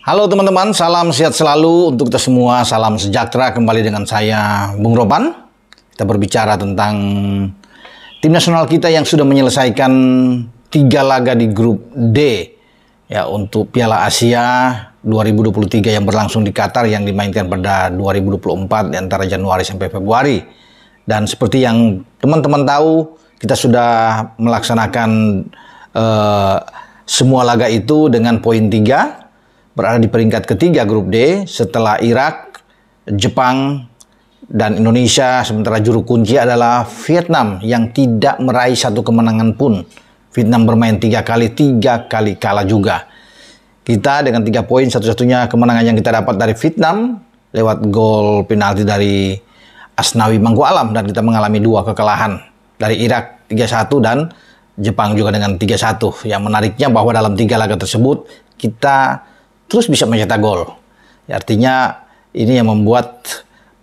Halo teman-teman, salam sehat selalu untuk kita semua, salam sejahtera kembali dengan saya Bung Ropan. Kita berbicara tentang tim nasional kita yang sudah menyelesaikan tiga laga di grup D ya untuk Piala Asia 2023 yang berlangsung di Qatar yang dimainkan pada 2024 di antara Januari sampai Februari. Dan seperti yang teman-teman tahu, kita sudah melaksanakan uh, semua laga itu dengan poin tiga berada di peringkat ketiga grup D setelah Irak, Jepang, dan Indonesia. Sementara juru kunci adalah Vietnam yang tidak meraih satu kemenangan pun. Vietnam bermain tiga kali, tiga kali kalah juga. Kita dengan tiga poin satu-satunya kemenangan yang kita dapat dari Vietnam lewat gol penalti dari Asnawi Mangku Alam dan kita mengalami dua kekalahan dari Irak 3-1 dan Jepang juga dengan 3-1. Yang menariknya bahwa dalam tiga laga tersebut kita terus bisa mencetak gol. Ya, artinya ini yang membuat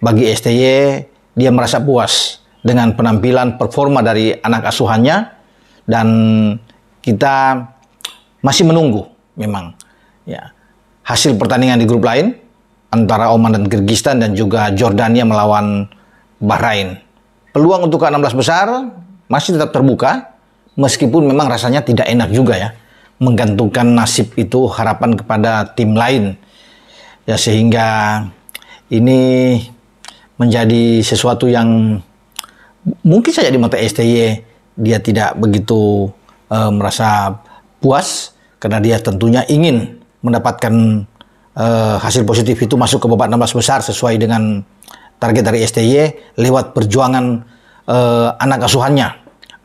bagi STY dia merasa puas dengan penampilan performa dari anak asuhannya dan kita masih menunggu memang ya hasil pertandingan di grup lain antara Oman dan Kirgistan dan juga Jordania melawan Bahrain. Peluang untuk ke-16 besar masih tetap terbuka meskipun memang rasanya tidak enak juga ya menggantungkan nasib itu harapan kepada tim lain. Ya sehingga ini menjadi sesuatu yang mungkin saja di mata STY dia tidak begitu eh, merasa puas karena dia tentunya ingin mendapatkan eh, hasil positif itu masuk ke babak 16 besar sesuai dengan target dari STY lewat perjuangan eh, anak asuhannya.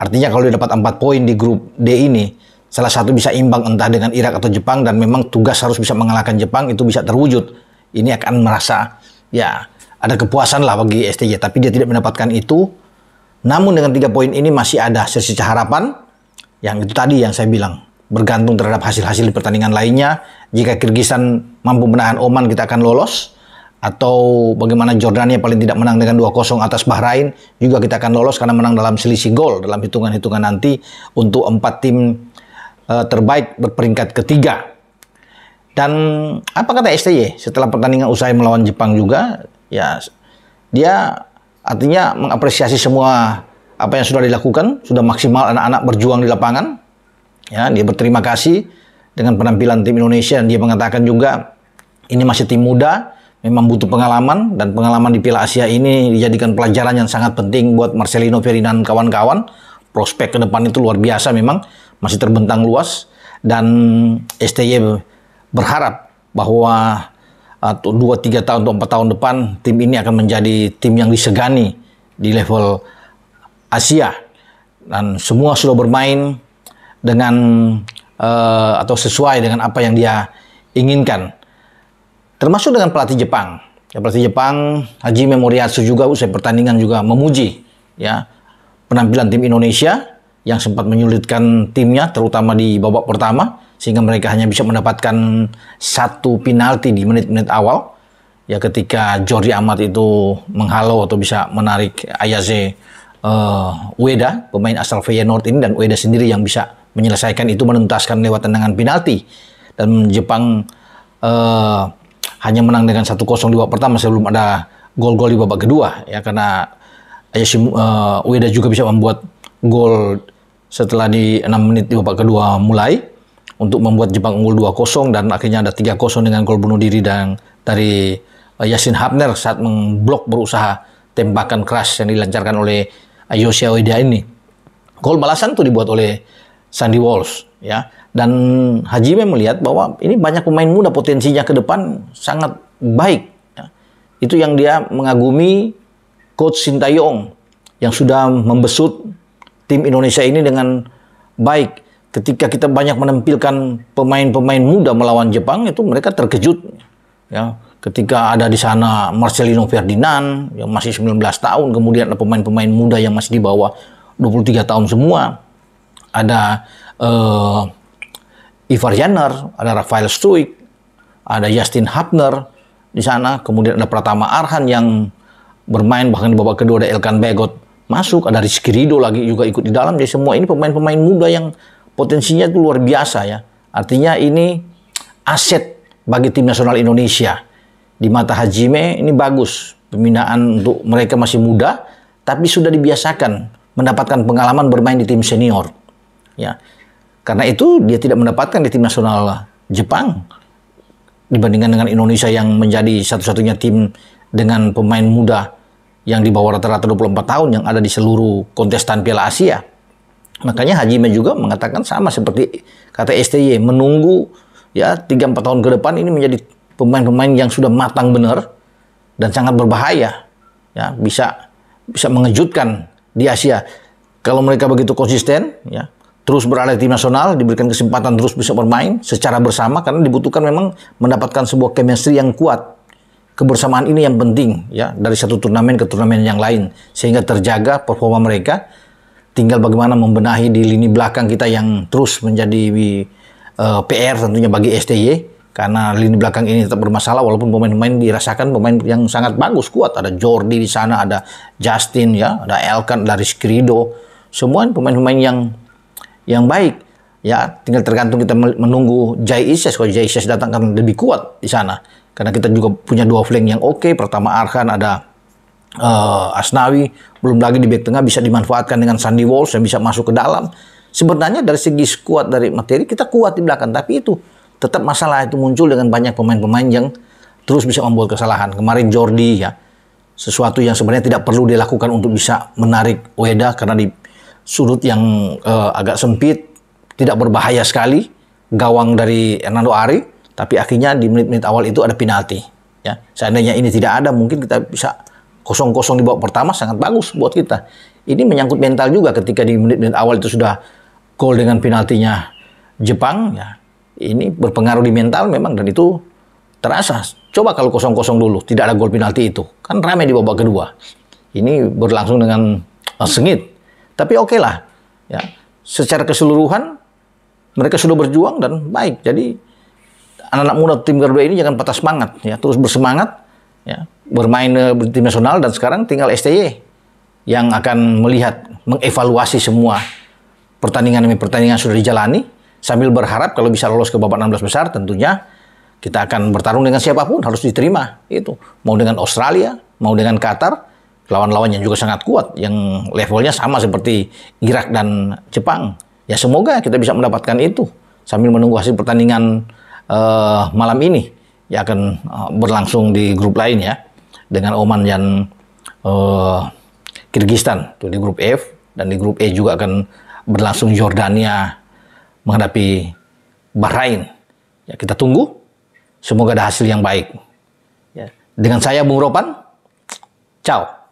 Artinya kalau dia dapat 4 poin di grup D ini salah satu bisa imbang entah dengan Irak atau Jepang dan memang tugas harus bisa mengalahkan Jepang itu bisa terwujud. Ini akan merasa ya ada kepuasan lah bagi STJ tapi dia tidak mendapatkan itu. Namun dengan tiga poin ini masih ada sisa harapan yang itu tadi yang saya bilang bergantung terhadap hasil-hasil di pertandingan lainnya. Jika Kirgistan mampu menahan Oman kita akan lolos atau bagaimana Jordania paling tidak menang dengan 2-0 atas Bahrain juga kita akan lolos karena menang dalam selisih gol dalam hitungan-hitungan nanti untuk empat tim uh, terbaik berperingkat ketiga. Dan apa kata STY setelah pertandingan usai melawan Jepang juga, ya dia artinya mengapresiasi semua apa yang sudah dilakukan, sudah maksimal anak-anak berjuang di lapangan. Ya, dia berterima kasih dengan penampilan tim Indonesia dan dia mengatakan juga ini masih tim muda, memang butuh pengalaman dan pengalaman di Piala Asia ini dijadikan pelajaran yang sangat penting buat Marcelino Ferdinand kawan-kawan. Prospek ke depan itu luar biasa memang masih terbentang luas dan STY berharap bahwa atau 2 3 tahun atau 4 tahun depan tim ini akan menjadi tim yang disegani di level Asia dan semua sudah bermain dengan uh, atau sesuai dengan apa yang dia inginkan termasuk dengan pelatih Jepang ya, pelatih Jepang Haji Memoriatsu juga usai pertandingan juga memuji ya penampilan tim Indonesia yang sempat menyulitkan timnya terutama di babak pertama sehingga mereka hanya bisa mendapatkan satu penalti di menit-menit awal ya ketika Jordi Amat itu menghalau atau bisa menarik Ayaze uh, Ueda pemain asal Feyenoord ini dan Ueda sendiri yang bisa menyelesaikan itu menuntaskan lewat tendangan penalti dan Jepang uh, hanya menang dengan satu 0 di babak pertama sebelum ada gol-gol di babak kedua ya karena Ayaze uh, Ueda juga bisa membuat gol setelah di 6 menit di babak kedua mulai untuk membuat Jepang unggul 2-0 dan akhirnya ada 3-0 dengan gol bunuh diri dan dari eh, Yasin Habner saat memblok berusaha tembakan keras yang dilancarkan oleh eh, Yosia Oida ini. Gol balasan itu dibuat oleh Sandy Walsh ya. Dan Hajime melihat bahwa ini banyak pemain muda potensinya ke depan sangat baik. Ya. Itu yang dia mengagumi coach Sintayong yang sudah membesut tim Indonesia ini dengan baik. Ketika kita banyak menampilkan pemain-pemain muda melawan Jepang itu mereka terkejut ya ketika ada di sana Marcelino Ferdinand yang masih 19 tahun, kemudian ada pemain-pemain muda yang masih di bawah 23 tahun semua. Ada uh, Ivar Jenner, ada Rafael Struik, ada Justin Hapner di sana, kemudian ada Pratama Arhan yang bermain bahkan di babak kedua ada Elkan Begot masuk, ada Rizky Rido lagi juga ikut di dalam. Jadi semua ini pemain-pemain muda yang potensinya itu luar biasa ya. Artinya ini aset bagi tim nasional Indonesia. Di mata Hajime ini bagus. Pembinaan untuk mereka masih muda, tapi sudah dibiasakan mendapatkan pengalaman bermain di tim senior. Ya. Karena itu dia tidak mendapatkan di tim nasional Jepang dibandingkan dengan Indonesia yang menjadi satu-satunya tim dengan pemain muda yang di bawah rata-rata 24 tahun yang ada di seluruh kontestan Piala Asia. Makanya Haji Hajime juga mengatakan sama seperti kata STY, menunggu ya 3-4 tahun ke depan ini menjadi pemain-pemain yang sudah matang benar dan sangat berbahaya. Ya, bisa bisa mengejutkan di Asia. Kalau mereka begitu konsisten, ya, terus berada di tim nasional, diberikan kesempatan terus bisa bermain secara bersama karena dibutuhkan memang mendapatkan sebuah chemistry yang kuat kebersamaan ini yang penting ya dari satu turnamen ke turnamen yang lain sehingga terjaga performa mereka tinggal bagaimana membenahi di lini belakang kita yang terus menjadi uh, eh, PR tentunya bagi STY karena lini belakang ini tetap bermasalah walaupun pemain-pemain dirasakan pemain yang sangat bagus kuat ada Jordi di sana ada Justin ya ada Elkan dari Skrido semua pemain-pemain yang yang baik ya tinggal tergantung kita menunggu Jai Isis kalau Jai Isis datang akan lebih kuat di sana karena kita juga punya dua flank yang oke. Okay. Pertama Arhan ada uh, Asnawi, belum lagi di back tengah bisa dimanfaatkan dengan Sandy Walsh yang bisa masuk ke dalam. Sebenarnya dari segi skuad dari materi kita kuat di belakang, tapi itu tetap masalah itu muncul dengan banyak pemain-pemain yang terus bisa membuat kesalahan. Kemarin Jordi ya, sesuatu yang sebenarnya tidak perlu dilakukan untuk bisa menarik Weda karena di sudut yang uh, agak sempit, tidak berbahaya sekali gawang dari Hernando Ari tapi akhirnya di menit-menit awal itu ada penalti. Ya, seandainya ini tidak ada, mungkin kita bisa kosong-kosong di babak pertama sangat bagus buat kita. Ini menyangkut mental juga ketika di menit-menit awal itu sudah gol dengan penaltinya Jepang. Ya, ini berpengaruh di mental memang dan itu terasa. Coba kalau kosong-kosong dulu, tidak ada gol penalti itu, kan ramai di babak kedua. Ini berlangsung dengan eh, sengit, tapi oke okay lah. Ya, secara keseluruhan mereka sudah berjuang dan baik. Jadi anak-anak muda tim Garuda ini jangan patah semangat ya, terus bersemangat ya, bermain uh, tim nasional dan sekarang tinggal STY yang akan melihat mengevaluasi semua pertandingan demi pertandingan sudah dijalani sambil berharap kalau bisa lolos ke babak 16 besar tentunya kita akan bertarung dengan siapapun harus diterima itu mau dengan Australia mau dengan Qatar lawan-lawan yang juga sangat kuat yang levelnya sama seperti Irak dan Jepang ya semoga kita bisa mendapatkan itu sambil menunggu hasil pertandingan uh, malam ini yang akan uh, berlangsung di grup lain ya dengan Oman dan uh, Kirgistan tuh di grup F dan di grup E juga akan berlangsung Jordania menghadapi Bahrain. Ya kita tunggu semoga ada hasil yang baik. Ya. Dengan saya Bung Ropan, ciao.